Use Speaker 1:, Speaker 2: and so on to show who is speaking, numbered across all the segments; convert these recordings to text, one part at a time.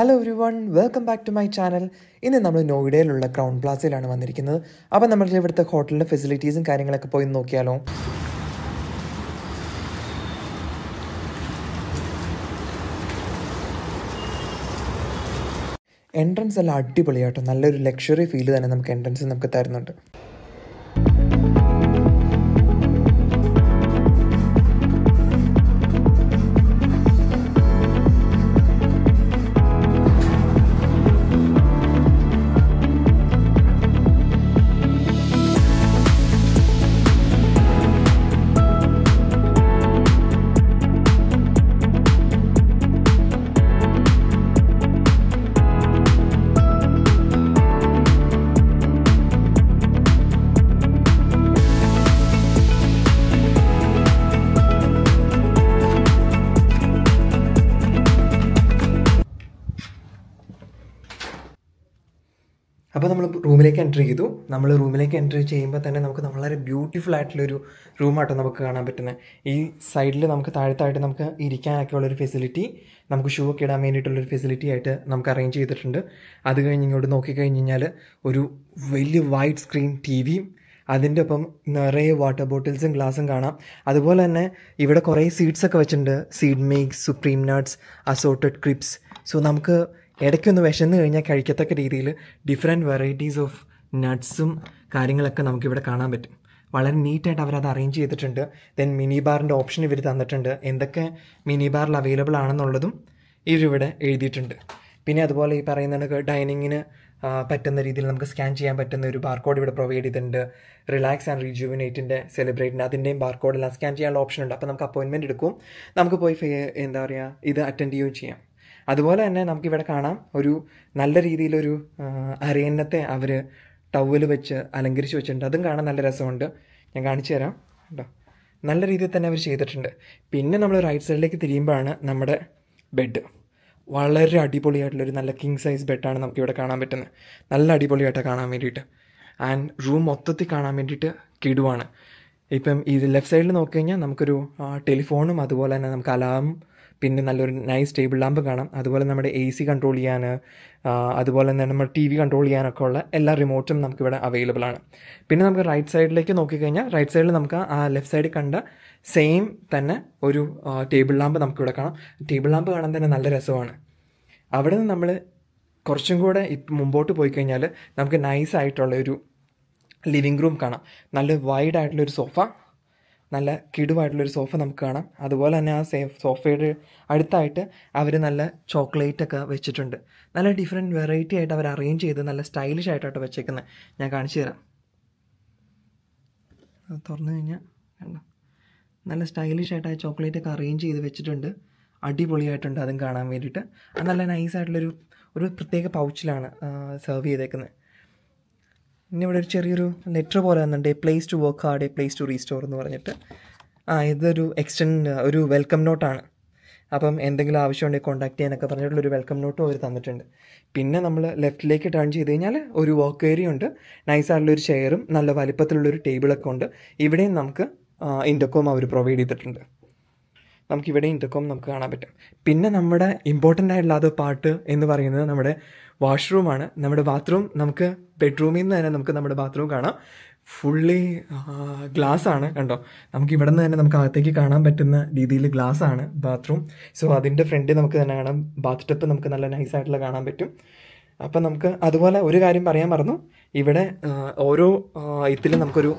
Speaker 1: hello everyone welcome back to my channel ഇന്ന് നമ്മൾ നോയിഡയിലുള്ള crown പ്ലാസയിലാണ് വന്നിരിക്കുന്നത് അപ്പോൾ നമ്മൾ ഇവിടുത്തെ ഹോട്ടലിൻ്റെ ഫെസിലിറ്റീസും കാര്യങ്ങളൊക്കെ പോയി നോക്കിയാലോ എൻട്രൻസ് എല്ലാം അടിപൊളിയാട്ടോ നല്ലൊരു ലക്ഷറി ഫീൽ തന്നെ നമുക്ക് എൻട്രൻസ് നമുക്ക് തരുന്നുണ്ട് അപ്പോൾ നമ്മൾ റൂമിലേക്ക് എൻ്റർ ചെയ്തു നമ്മൾ റൂമിലേക്ക് എൻ്റർ ചെയ്യുമ്പോൾ തന്നെ നമുക്ക് വളരെ ബ്യൂട്ടിഫുൾ ആയിട്ടുള്ളൊരു റൂമാട്ടോ നമുക്ക് കാണാൻ പറ്റുന്നത് ഈ സൈഡിൽ നമുക്ക് താഴത്തായിട്ട് നമുക്ക് ഇരിക്കാനൊക്കെ ഉള്ളൊരു ഫെസിലിറ്റി നമുക്ക് ഷൂ ഒക്കെ ഇടാൻ വേണ്ടിയിട്ടുള്ളൊരു ഫെസിലിറ്റി ആയിട്ട് നമുക്ക് അറേഞ്ച് ചെയ്തിട്ടുണ്ട് അത് കഴിഞ്ഞ് ഇങ്ങോട്ട് നോക്കിക്കഴിഞ്ഞ് കഴിഞ്ഞാൽ ഒരു വലിയ വൈഡ് സ്ക്രീൻ ടി വിയും അതിൻ്റെ ഒപ്പം നിറയെ വാട്ടർ ബോട്ടിൽസും ഗ്ലാസും കാണാം അതുപോലെ തന്നെ ഇവിടെ കുറേ സീഡ്സ് ഒക്കെ വെച്ചിട്ടുണ്ട് സീഡ് മേക്സ് supreme nuts assorted crisps so നമുക്ക് ഇടയ്ക്കൊന്ന് വിശന്ന് കഴിഞ്ഞാൽ കഴിക്കത്തക്ക രീതിയിൽ ഡിഫറെൻറ്റ് വെറൈറ്റീസ് ഓഫ് നട്ട്സും കാര്യങ്ങളൊക്കെ നമുക്കിവിടെ കാണാൻ പറ്റും വളരെ നീറ്റായിട്ട് അവരത് അറേഞ്ച് ചെയ്തിട്ടുണ്ട് ദെൻ മിനി ബാറിൻ്റെ ഓപ്ഷൻ ഇവർ തന്നിട്ടുണ്ട് എന്തൊക്കെ മിനി ബാറിൽ അവൈലബിൾ ആണെന്നുള്ളതും ഇവരിവിടെ എഴുതിയിട്ടുണ്ട് പിന്നെ അതുപോലെ ഈ പറയുന്ന ഡൈനിങ്ങിന് പറ്റുന്ന രീതിയിൽ നമുക്ക് സ്കാൻ ചെയ്യാൻ പറ്റുന്ന ഒരു ബാർകോഡ് ഇവിടെ പ്രൊവൈഡ് ചെയ്തിട്ടുണ്ട് റിലാക്സ് ആൻഡ് റീജുവിനേറ്റിൻ്റെ സെലിബ്രേറ്റിൻ്റെ അതിൻ്റെയും ബാർകോഡെല്ലാം സ്കാൻ ചെയ്യാനുള്ള ഓപ്ഷൻ ഉണ്ട് അപ്പോൾ നമുക്ക് അപ്പോയിൻമെൻറ്റ് എടുക്കും നമുക്ക് പോയി എന്താ പറയുക ഇത് അറ്റൻഡ് ചെയ്യുകയും ചെയ്യാം അതുപോലെ തന്നെ നമുക്കിവിടെ കാണാം ഒരു നല്ല രീതിയിലൊരു അരയന്നത്തെ അവർ ടവൽ വെച്ച് അലങ്കരിച്ച് വെച്ചിട്ടുണ്ട് അതും കാണാൻ നല്ല രസമുണ്ട് ഞാൻ കാണിച്ചു തരാം കേട്ടോ നല്ല രീതിയിൽ തന്നെ അവർ ചെയ്തിട്ടുണ്ട് പിന്നെ നമ്മൾ റൈറ്റ് സൈഡിലേക്ക് തിരിയുമ്പോഴാണ് നമ്മുടെ ബെഡ് വളരെ അടിപൊളിയായിട്ടുള്ളൊരു നല്ല കിങ് സൈസ് ബെഡാണ് നമുക്കിവിടെ കാണാൻ പറ്റുന്നത് നല്ല അടിപൊളിയായിട്ട് കാണാൻ വേണ്ടിയിട്ട് ആൻഡ് റൂം മൊത്തത്തിൽ കാണാൻ വേണ്ടിയിട്ട് കിടുവാണ് ഇപ്പം ഈ ലെഫ്റ്റ് സൈഡിൽ നോക്കി കഴിഞ്ഞാൽ നമുക്കൊരു ടെലിഫോണും അതുപോലെ തന്നെ നമുക്ക് അലാം പിന്നെ നല്ലൊരു നൈസ് ടേബിൾ ലാമ്പ് കാണാം അതുപോലെ നമ്മുടെ എ സി കൺട്രോൾ ചെയ്യാൻ അതുപോലെ തന്നെ നമ്മൾ ടി വി കൺട്രോൾ ചെയ്യാനൊക്കെ ഉള്ള എല്ലാ റിമോട്ടും നമുക്കിവിടെ അവൈലബിൾ ആണ് പിന്നെ നമുക്ക് റൈറ്റ് സൈഡിലേക്ക് നോക്കിക്കഴിഞ്ഞാൽ റൈറ്റ് സൈഡിൽ നമുക്ക് ആ ലെഫ്റ്റ് സൈഡിൽ കണ്ട സെയിം തന്നെ ഒരു ടേബിൾ ലാമ്പ് നമുക്കിവിടെ കാണാം ടേബിൾ ലാമ്പ് കാണാൻ തന്നെ നല്ല രസമാണ് അവിടെ നിന്ന് നമ്മൾ കുറച്ചും കൂടെ മുമ്പോട്ട് പോയി കഴിഞ്ഞാൽ നമുക്ക് നൈസ് ആയിട്ടുള്ള ഒരു ലിവിങ് റൂം കാണാം നല്ല വൈഡ് ആയിട്ടുള്ള ഒരു സോഫ നല്ല കിടുവായിട്ടുള്ളൊരു സോഫ നമുക്ക് കാണാം അതുപോലെ തന്നെ ആ സേഫ് സോഫയുടെ അടുത്തായിട്ട് അവർ നല്ല ചോക്ലേറ്റ് ഒക്കെ വെച്ചിട്ടുണ്ട് നല്ല ഡിഫറെൻറ്റ് വെറൈറ്റി ആയിട്ട് അവർ അറേഞ്ച് ചെയ്ത് നല്ല സ്റ്റൈലിഷ് ആയിട്ടാണ് വെച്ചേക്കുന്നത് ഞാൻ കാണിച്ചു തരാം അത് തുറന്നു കഴിഞ്ഞാൽ നല്ല സ്റ്റൈലിഷ് ആയിട്ട് ആ ചോക്ലേറ്റ് ഒക്കെ അറേഞ്ച് ചെയ്ത് വെച്ചിട്ടുണ്ട് അടിപൊളിയായിട്ടുണ്ട് അതും കാണാൻ വേണ്ടിയിട്ട് അത് നല്ല നൈസായിട്ടുള്ളൊരു ഒരു പ്രത്യേക പൗച്ചിലാണ് സെർവ് ചെയ്തേക്കുന്നത് ഇനി ഇവിടെ ഒരു ചെറിയൊരു ലെറ്റർ പോലെ വന്നിട്ടുണ്ട് a place to work hard a place to restore എന്ന് പറഞ്ഞിട്ട് ആ ഇതൊരു എക്സ്റ്റൻഡ് ഒരു വെൽക്കം നോട്ടാണ് അപ്പം എന്തെങ്കിലും ആവശ്യമുണ്ടെങ്കിൽ കോൺടാക്ട് ചെയ്യാനൊക്കെ പറഞ്ഞിട്ടുള്ളൊരു വെൽക്കം നോട്ടും അവർ തന്നിട്ടുണ്ട് പിന്നെ നമ്മൾ ലെഫ്റ്റിലേക്ക് ടേൺ ചെയ്ത് കഴിഞ്ഞാൽ ഒരു വർക്ക് ഏരിയ ഉണ്ട് നൈസായിട്ടുള്ളൊരു ചെയറും നല്ല വലിപ്പത്തിലുള്ളൊരു ടേബിളൊക്കെ ഉണ്ട് ഇവിടെയും നമുക്ക് ഇൻഡക്കോം അവർ പ്രൊവൈഡ് ചെയ്തിട്ടുണ്ട് നമുക്കിവിടെ ഇതൊക്കെ നമുക്ക് കാണാൻ പറ്റും പിന്നെ നമ്മുടെ ഇമ്പോർട്ടൻ്റ് ആയിട്ടുള്ള പാർട്ട് എന്ന് പറയുന്നത് നമ്മുടെ വാഷ്റൂമാണ് നമ്മുടെ ബാത്റൂം നമുക്ക് ബെഡ്റൂമിൽ നിന്ന് തന്നെ നമുക്ക് നമ്മുടെ ബാത്റൂം കാണാം ഫുള്ളി ഗ്ലാസ് ആണ് കണ്ടോ നമുക്ക് ഇവിടെ നിന്ന് തന്നെ നമുക്ക് അകത്തേക്ക് കാണാൻ പറ്റുന്ന രീതിയിൽ ഗ്ലാസ് ആണ് ബാത്റൂം സോ അതിൻ്റെ ഫ്രണ്ടിൽ നമുക്ക് തന്നെ കാണാം ബാത്ത് ടപ്പ് നമുക്ക് നല്ല നൈസായിട്ടുള്ള കാണാൻ പറ്റും അപ്പം നമുക്ക് അതുപോലെ ഒരു കാര്യം പറയാൻ മറന്നു ഇവിടെ ഓരോ ഇതിലും നമുക്കൊരു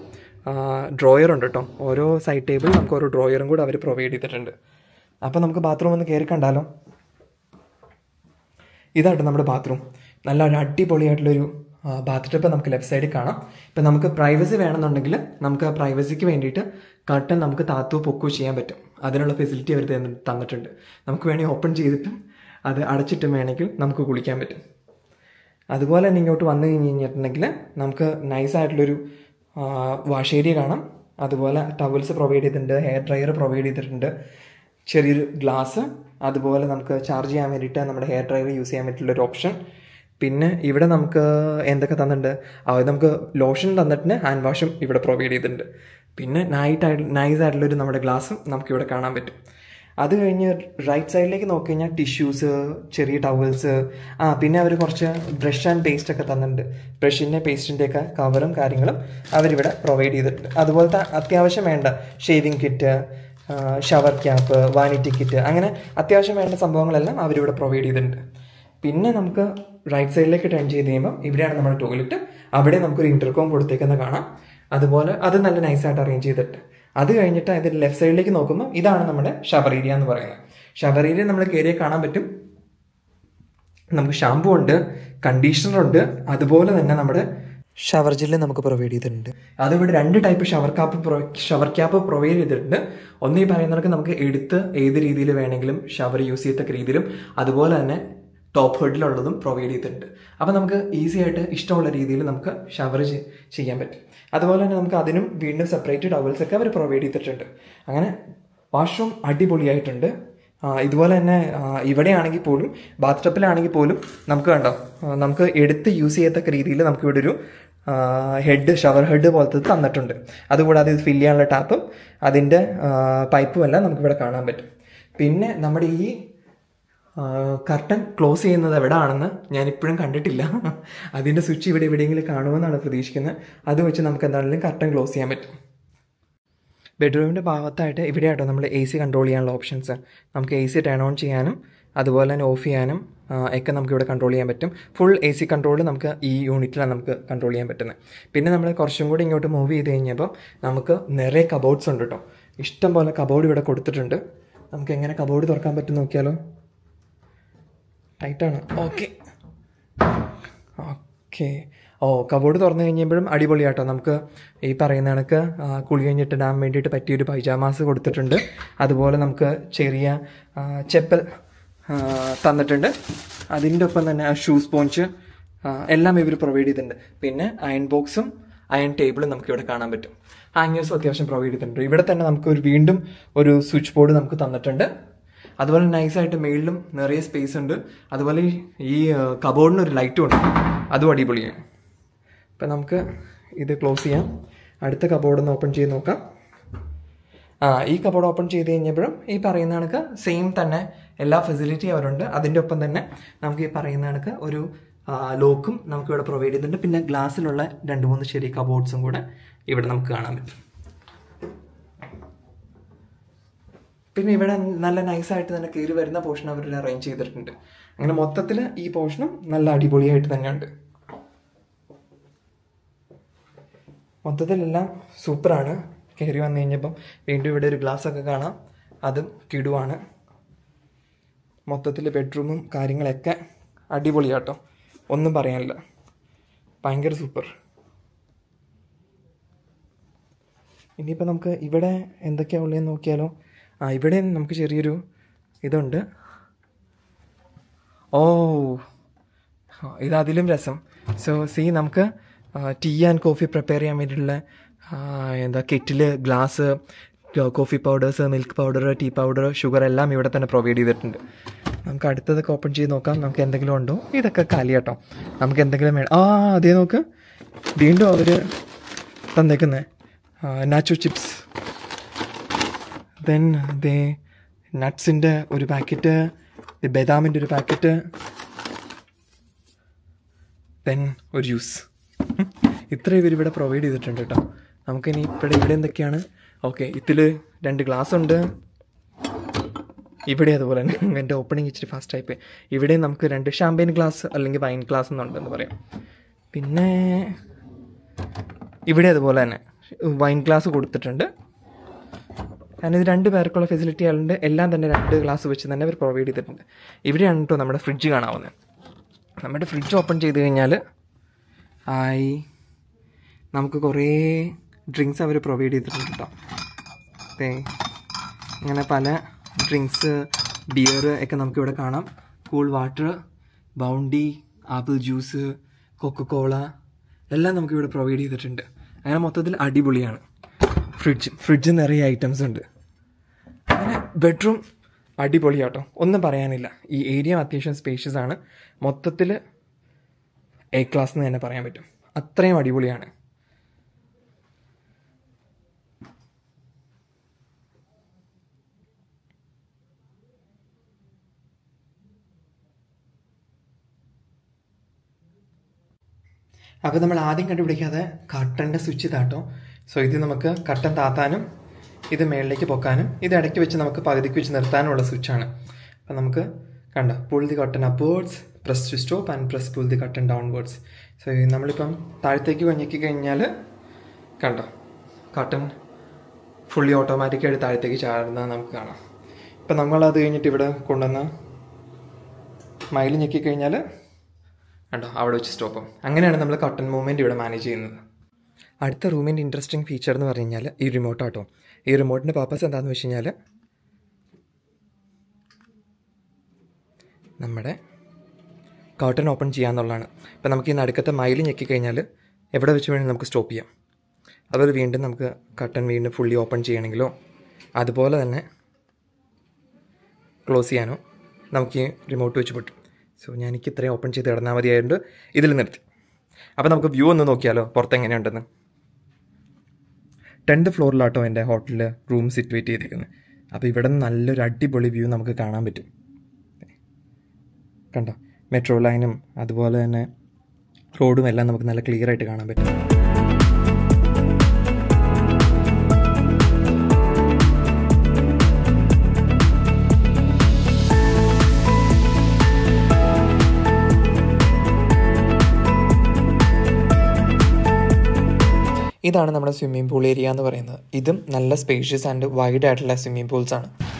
Speaker 1: ഡ്രോയർ ഉണ്ട് കേട്ടോ ഓരോ സൈഡ് ടേബിൾ നമുക്ക് ഓരോ ഡ്രോയറും കൂടെ അവർ പ്രൊവൈഡ് ചെയ്തിട്ടുണ്ട് അപ്പോൾ നമുക്ക് ബാത്റൂം ഒന്ന് കയറി കണ്ടാലോ ഇതാട്ടോ നമ്മുടെ ബാത്റൂം നല്ല ഒരു അടിപൊളിയായിട്ടുള്ളൊരു ബാത്ത് ടബ് നമുക്ക് ലെഫ്റ്റ് സൈഡിൽ കാണാം ഇപ്പം നമുക്ക് പ്രൈവസി വേണമെന്നുണ്ടെങ്കിൽ നമുക്ക് ആ പ്രൈവസിക്ക് വേണ്ടിയിട്ട് കട്ടൻ നമുക്ക് താത്തു പൊക്കു ചെയ്യാൻ പറ്റും അതിനുള്ള ഫെസിലിറ്റി അവർ തന്നിട്ടുണ്ട് നമുക്ക് വേണമെങ്കിൽ ഓപ്പൺ ചെയ്തിട്ടും അത് അടച്ചിട്ടും വേണമെങ്കിൽ നമുക്ക് കുളിക്കാൻ പറ്റും അതുപോലെ തന്നെ ഇങ്ങോട്ട് വന്നു കഴിഞ്ഞ് കഴിഞ്ഞിട്ടുണ്ടെങ്കിൽ നമുക്ക് നൈസായിട്ടുള്ളൊരു ഏരിയ കാണാം അതുപോലെ ടവൽസ് പ്രൊവൈഡ് ചെയ്തിട്ടുണ്ട് ഹെയർ ഡ്രയർ പ്രൊവൈഡ് ചെയ്തിട്ടുണ്ട് ചെറിയൊരു ഗ്ലാസ് അതുപോലെ നമുക്ക് ചാർജ് ചെയ്യാൻ വേണ്ടിയിട്ട് നമ്മുടെ ഹെയർ ഡ്രയർ യൂസ് ചെയ്യാൻ പറ്റുള്ള ഒരു ഓപ്ഷൻ പിന്നെ ഇവിടെ നമുക്ക് എന്തൊക്കെ തന്നിട്ടുണ്ട് അത് നമുക്ക് ലോഷൻ തന്നിട്ടുണ്ട് ഹാൻഡ് വാഷും ഇവിടെ പ്രൊവൈഡ് ചെയ്തിട്ടുണ്ട് പിന്നെ നൈറ്റ് ആയിട്ട് നൈസ് ആയിട്ടുള്ളൊരു നമ്മുടെ ഗ്ലാസും നമുക്കിവിടെ കാണാൻ പറ്റും അത് കഴിഞ്ഞ് റൈറ്റ് സൈഡിലേക്ക് നോക്കി കഴിഞ്ഞാൽ ടിഷ്യൂസ് ചെറിയ ടവൽസ് ആ പിന്നെ അവർ കുറച്ച് ബ്രഷ് ആൻഡ് പേസ്റ്റ് ഒക്കെ തന്നിട്ടുണ്ട് ബ്രഷിൻ്റെ പേസ്റ്റിൻ്റെയൊക്കെ കവറും കാര്യങ്ങളും അവരിവിടെ പ്രൊവൈഡ് ചെയ്തിട്ടുണ്ട് അതുപോലത്തെ അത്യാവശ്യം വേണ്ട shaving kit shower cap vanity kit അങ്ങനെ അത്യാവശ്യം വേണ്ട സംഭവങ്ങളെല്ലാം അവരിവിടെ പ്രൊവൈഡ് ചെയ്തിട്ടുണ്ട് പിന്നെ നമുക്ക് റൈറ്റ് സൈഡിലേക്ക് ടേൺ ചെയ്ത് കഴിയുമ്പം ഇവിടെയാണ് നമ്മുടെ ടോയ്ലറ്റ് അവിടെ നമുക്കൊരു ഇൻ്റർകോം കൊടുത്തേക്കുന്നത് കാണാം അതുപോലെ അത് നല്ല നൈസായിട്ട് അറേഞ്ച് ചെയ്തിട്ട് അത് കഴിഞ്ഞിട്ട് അതിൻ്റെ ലെഫ്റ്റ് സൈഡിലേക്ക് നോക്കുമ്പോൾ ഇതാണ് നമ്മുടെ ഷവർ എന്ന് പറയുന്നത് ഷവർ നമ്മൾ കയറിയ കാണാൻ പറ്റും നമുക്ക് ഷാമ്പു ഉണ്ട് കണ്ടീഷണർ ഉണ്ട് അതുപോലെ തന്നെ നമ്മുടെ ഷവർ ജില്ല നമുക്ക് പ്രൊവൈഡ് ചെയ്തിട്ടുണ്ട് അതിവിടെ രണ്ട് type shower cap shower cap provide ചെയ്തിട്ടുണ്ട് ഒന്നീ പറയുന്നവർക്ക് നമുക്ക് എടുത്ത് ഏത് രീതിയിൽ വേണമെങ്കിലും ഷവർ യൂസ് ചെയ്യത്തക്ക രീതിയിലും അതുപോലെ തന്നെ ടോപ്പ് ഹെഡിലുള്ളതും പ്രൊവൈഡ് ചെയ്തിട്ടുണ്ട് അപ്പോൾ നമുക്ക് ഈസി ആയിട്ട് ഇഷ്ടമുള്ള രീതിയിൽ നമുക്ക് ഷവർ ചെയ്യാൻ പറ്റും അതുപോലെ തന്നെ നമുക്ക് അതിനും വീണ്ടും സെപ്പറേറ്റ് ടവൽസ് ഒക്കെ അവർ പ്രൊവൈഡ് ചെയ്തിട്ടുണ്ട് അങ്ങനെ വാഷ്റൂം അടിപൊളിയായിട്ടുണ്ട് ഇതുപോലെ തന്നെ ഇവിടെയാണെങ്കിൽ പോലും ബാത്ത് ടപ്പിലാണെങ്കിൽ പോലും നമുക്ക് കണ്ടോ നമുക്ക് എടുത്ത് യൂസ് ചെയ്യത്തക്ക രീതിയിൽ നമുക്ക് ഇവിടെ ഒരു ഹെഡ് ഷവർ ഹെഡ് പോലത്തെ തന്നിട്ടുണ്ട് അതുകൂടാതെ ഇത് ഫില്ല് ചെയ്യാനുള്ള ടാപ്പും അതിൻ്റെ പൈപ്പും എല്ലാം നമുക്കിവിടെ കാണാൻ പറ്റും പിന്നെ നമ്മുടെ ഈ കർട്ടൻ ക്ലോസ് ചെയ്യുന്നത് എവിടെ ആണെന്ന് ഞാൻ ഇപ്പോഴും കണ്ടിട്ടില്ല അതിൻ്റെ സ്വിച്ച് ഇവിടെ എവിടെയെങ്കിലും കാണുമെന്നാണ് പ്രതീക്ഷിക്കുന്നത് അത് വെച്ച് നമുക്ക് എന്താണെങ്കിലും കർട്ടൻ ക്ലോസ് ചെയ്യാൻ പറ്റും ബെഡ്റൂമിൻ്റെ ഭാഗത്തായിട്ട് ഇവിടെയാട്ടോ നമ്മൾ എ സി കൺട്രോൾ ചെയ്യാനുള്ള ഓപ്ഷൻസ് നമുക്ക് എ സി ടേൺ ഓൺ ചെയ്യാനും അതുപോലെ തന്നെ ഓഫ് ചെയ്യാനും ഒക്കെ നമുക്ക് ഇവിടെ കൺട്രോൾ ചെയ്യാൻ പറ്റും ഫുൾ എ സി കൺട്രോൾ നമുക്ക് ഈ യൂണിറ്റിലാണ് നമുക്ക് കൺട്രോൾ ചെയ്യാൻ പറ്റുന്നത് പിന്നെ നമ്മൾ കുറച്ചും കൂടി ഇങ്ങോട്ട് മൂവ് ചെയ്ത് കഴിഞ്ഞപ്പോൾ നമുക്ക് നിറയെ കബോർഡ്സ് ഉണ്ട് കേട്ടോ ഇഷ്ടം പോലെ കബോർഡ് ഇവിടെ കൊടുത്തിട്ടുണ്ട് നമുക്ക് എങ്ങനെ കബോർഡ് തുറക്കാൻ പറ്റും നോക്കിയാലോ ടൈറ്റാണ് ഓക്കെ ഓക്കെ ഓ കബോർഡ് തുറന്നു കഴിഞ്ഞപ്പോഴും ആട്ടോ നമുക്ക് ഈ പറയുന്ന കണക്ക് കുളി കഴിഞ്ഞിട്ടിടാൻ വേണ്ടിയിട്ട് പറ്റിയൊരു പൈജാമാസ് കൊടുത്തിട്ടുണ്ട് അതുപോലെ നമുക്ക് ചെറിയ ചെപ്പൽ തന്നിട്ടുണ്ട് അതിൻ്റെ ഒപ്പം തന്നെ ഷൂ സ്പോഞ്ച് എല്ലാം ഇവർ പ്രൊവൈഡ് ചെയ്തിട്ടുണ്ട് പിന്നെ അയൺ ബോക്സും അയൺ ടേബിളും നമുക്ക് ഇവിടെ കാണാൻ പറ്റും ഹാങ്ങേഴ്സും അത്യാവശ്യം പ്രൊവൈഡ് ചെയ്തിട്ടുണ്ട് ഇവിടെ തന്നെ നമുക്ക് ഒരു വീണ്ടും ഒരു സ്വിച്ച് ബോർഡ് നമുക്ക് തന്നിട്ടുണ്ട് അതുപോലെ നൈസായിട്ട് മേളിലും നിറയെ സ്പേസ് ഉണ്ട് അതുപോലെ ഈ കബോർഡിന് ഒരു ലൈറ്റും ഉണ്ട് അതും അടിപൊളിയാണ് അപ്പം നമുക്ക് ഇത് ക്ലോസ് ചെയ്യാം അടുത്ത കബോർഡ് ഒന്ന് ഓപ്പൺ ചെയ്ത് നോക്കാം ആ ഈ കബോർഡ് ഓപ്പൺ ചെയ്ത് കഴിഞ്ഞപ്പോഴും ഈ പറയുന്ന കണക്ക് സെയിം തന്നെ എല്ലാ ഫെസിലിറ്റി അവരുണ്ട് അതിൻ്റെ ഒപ്പം തന്നെ നമുക്ക് ഈ പറയുന്ന കണക്ക് ഒരു ലോക്കും നമുക്കിവിടെ പ്രൊവൈഡ് ചെയ്യുന്നുണ്ട് പിന്നെ ഗ്ലാസ്സിലുള്ള രണ്ട് മൂന്ന് ചെറിയ കബോർഡ്സും കൂടെ ഇവിടെ നമുക്ക് കാണാൻ പറ്റും പിന്നെ ഇവിടെ നല്ല നൈസായിട്ട് തന്നെ കയറി വരുന്ന പോർഷൻ അവർ അറേഞ്ച് ചെയ്തിട്ടുണ്ട് അങ്ങനെ മൊത്തത്തിൽ ഈ പോർഷനും നല്ല അടിപൊളിയായിട്ട് തന്നെയുണ്ട് മൊത്തത്തിലെല്ലാം സൂപ്പറാണ് കയറി വന്നു കഴിഞ്ഞപ്പം വീണ്ടും ഇവിടെ ഒരു ഗ്ലാസ് ഒക്കെ കാണാം അതും കിടുവാണ് മൊത്തത്തിൽ ബെഡ്റൂമും കാര്യങ്ങളൊക്കെ അടിപൊളിയാട്ടോ ഒന്നും പറയാനില്ല ഭയങ്കര സൂപ്പർ ഇനിയിപ്പോൾ നമുക്ക് ഇവിടെ എന്തൊക്കെയാ ഉള്ളതെന്ന് നോക്കിയാലോ ആ ഇവിടെ നമുക്ക് ചെറിയൊരു ഇതുണ്ട് ഓ ഇത് അതിലും രസം സോ സി നമുക്ക് ടീ ആൻഡ് കോഫി പ്രിപ്പയർ ചെയ്യാൻ വേണ്ടിയിട്ടുള്ള എന്താ kettle glass coffee powders milk powder tea powder sugar എല്ലാം ഇവിടെ തന്നെ പ്രൊവൈഡ് ചെയ്തിട്ടുണ്ട് നമുക്ക് അടുത്തതൊക്കെ ഓപ്പൺ ചെയ്ത് നോക്കാം നമുക്ക് എന്തെങ്കിലും ഉണ്ടോ ഇതൊക്കെ കാലി കേട്ടോ നമുക്ക് എന്തെങ്കിലും വേണം ആ അതേ നോക്ക് വീണ്ടും അവർ തന്നേക്കുന്നത് നാച്ചോ ചിപ്സ് ദെൻ ദേ നട്ട്സിൻ്റെ ഒരു പാക്കറ്റ് ബദാമിൻ്റെ ഒരു പാക്കറ്റ് ദെൻ ഒരു ജ്യൂസ് ഇത്രയും പേര് ഇവിടെ പ്രൊവൈഡ് ചെയ്തിട്ടുണ്ട് കേട്ടോ നമുക്കിനി ഇവിടെ ഇവിടെ എന്തൊക്കെയാണ് ഓക്കെ ഇതിൽ രണ്ട് ഗ്ലാസ് ഉണ്ട് ഇവിടെ അതുപോലെ തന്നെ എൻ്റെ ഓപ്പണിംഗ് ഇച്ചിരി ഫാസ്റ്റ് ആയിപ്പോ ഇവിടെ നമുക്ക് രണ്ട് ഷാമ്പയിൻ ഗ്ലാസ് അല്ലെങ്കിൽ വൈൻ ഗ്ലാസ് എന്നുണ്ടെന്ന് പറയാം പിന്നെ ഇവിടെ അതുപോലെ തന്നെ വൈൻ ഗ്ലാസ് കൊടുത്തിട്ടുണ്ട് കാരണം ഇത് രണ്ട് പേർക്കുള്ള ആയതുകൊണ്ട് എല്ലാം തന്നെ രണ്ട് ഗ്ലാസ് വെച്ച് തന്നെ അവർ പ്രൊവൈഡ് ചെയ്തിട്ടുണ്ട് ഇവിടെയാണ് കേട്ടോ നമ്മുടെ ഫ്രിഡ്ജ് കാണാവുന്നത് നമ്മുടെ ഫ്രിഡ്ജ് ഓപ്പൺ ചെയ്ത് കഴിഞ്ഞാൽ ആയി നമുക്ക് കുറേ ഡ്രിങ്ക്സ് അവർ പ്രൊവൈഡ് ചെയ്തിട്ടുണ്ട് കേട്ടോ അതെ അങ്ങനെ പല ഡ്രിങ്ക്സ് ബിയർ ഒക്കെ നമുക്കിവിടെ കാണാം cool water Bounty apple juice Coca Cola എല്ലാം നമുക്കിവിടെ പ്രൊവൈഡ് ചെയ്തിട്ടുണ്ട് അങ്ങനെ മൊത്തത്തിൽ അടിപൊളിയാണ് ഫ്രിഡ്ജ് ഫ്രിഡ്ജ് നിറയെ ഐറ്റംസ് ഉണ്ട് ബെഡ്റൂം അടിപൊളി കേട്ടോ ഒന്നും പറയാനില്ല ഈ ഏരിയ അത്യാവശ്യം സ്പേഷ്യസ് ആണ് മൊത്തത്തിൽ എ ക്ലാസ് എന്ന് തന്നെ പറയാൻ പറ്റും അത്രയും അടിപൊളിയാണ് അപ്പോൾ നമ്മൾ ആദ്യം കണ്ടുപിടിക്കാതെ കർട്ടൻ്റെ സ്വിച്ച് താട്ടോ സോ ഇത് നമുക്ക് കട്ടൻ താത്താനും ഇത് മേളിലേക്ക് പൊക്കാനും ഇത് ഇടയ്ക്ക് വെച്ച് നമുക്ക് പകുതിക്ക് വെച്ച് സ്വിച്ച് സ്വിച്ചാണ് അപ്പം നമുക്ക് കണ്ട pull the curtain upwards press to stop and press pull the curtain downwards so നമ്മളിപ്പം താഴത്തേക്ക് വഞ്ഞിക്കി കഴിഞ്ഞാൽ കണ്ടോ കട്ടൺ ഫുള്ളി ഓട്ടോമാറ്റിക്കായിട്ട് താഴത്തേക്ക് ചാടുന്നത് നമുക്ക് കാണാം ഇപ്പം നമ്മളത് കഴിഞ്ഞിട്ട് ഇവിടെ കൊണ്ടുവന്ന് മൈൽ ഞെക്കി കഴിഞ്ഞാൽ കണ്ടോ അവിടെ വെച്ച് സ്റ്റോപ്പും അങ്ങനെയാണ് നമ്മൾ കട്ടൺ മൂവ്മെൻറ്റ് ഇവിടെ മാനേജ് ചെയ്യുന്നത് അടുത്ത റൂമിൻ്റെ ഇൻട്രസ്റ്റിംഗ് ഫീച്ചർ എന്ന് പറഞ്ഞു കഴിഞ്ഞാൽ ഈ റിമോട്ടാട്ടോ ഈ റിമോട്ടിൻ്റെ പർപ്പസ് എന്താണെന്ന് വെച്ച് കഴിഞ്ഞാൽ നമ്മുടെ കർട്ടൺ ഓപ്പൺ ചെയ്യാമെന്നുള്ളതാണ് ഇപ്പം നമുക്ക് ഈ നടുക്കത്തെ മൈൽ ഞെക്കിക്കഴിഞ്ഞാൽ എവിടെ വെച്ച് വേണമെങ്കിൽ നമുക്ക് സ്റ്റോപ്പ് ചെയ്യാം അതുപോലെ വീണ്ടും നമുക്ക് കർട്ടൺ വീണ്ടും ഫുള്ളി ഓപ്പൺ ചെയ്യണമെങ്കിലോ അതുപോലെ തന്നെ ക്ലോസ് ചെയ്യാനോ നമുക്ക് ഈ റിമോട്ട് വെച്ച് പറ്റും സോ ഞാൻ എനിക്ക് ഇത്രയും ഓപ്പൺ ചെയ്ത് കിടന്നാൽ മതിയായതുകൊണ്ട് ഇതിൽ നിർത്തി അപ്പോൾ നമുക്ക് വ്യൂ ഒന്ന് നോക്കിയാലോ പുറത്ത് എങ്ങനെയുണ്ടെന്ന് ടെൻത്ത് ഫ്ലോറിലാട്ടോ എൻ്റെ ഹോട്ടലിൽ റൂം സിറ്റുവേറ്റ് ചെയ്തിരിക്കുന്നത് അപ്പോൾ ഇവിടെ നിന്ന് നല്ലൊരു അടിപൊളി വ്യൂ നമുക്ക് കാണാൻ പറ്റും കണ്ടോ മെട്രോ ലൈനും അതുപോലെ തന്നെ റോഡും എല്ലാം നമുക്ക് നല്ല ക്ലിയർ ആയിട്ട് കാണാൻ പറ്റും ഇതാണ് നമ്മുടെ സ്വിമ്മിംഗ് പൂൾ ഏരിയ എന്ന് പറയുന്നത് ഇതും നല്ല സ്പേഷ്യസ് ആൻഡ് വൈഡ് ആയിട്ടുള്ള സ്വിമ്മിംഗ് ആണ്